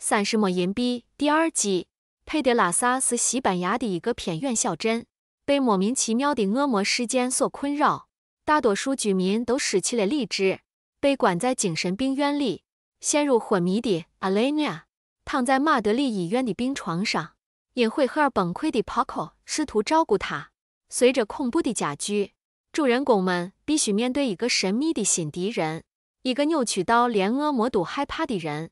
三十莫银币第二季。佩德拉萨是西班牙的一个偏远小镇，被莫名其妙的恶魔事件所困扰。大多数居民都失去了理智，被关在精神病院里，陷入昏迷的阿雷尼亚躺在马德里医院的病床上。因悔恨而崩溃的帕克试图照顾他。随着恐怖的加剧，主人公们必须面对一个神秘的新敌人——一个扭曲到连恶魔都害怕的人。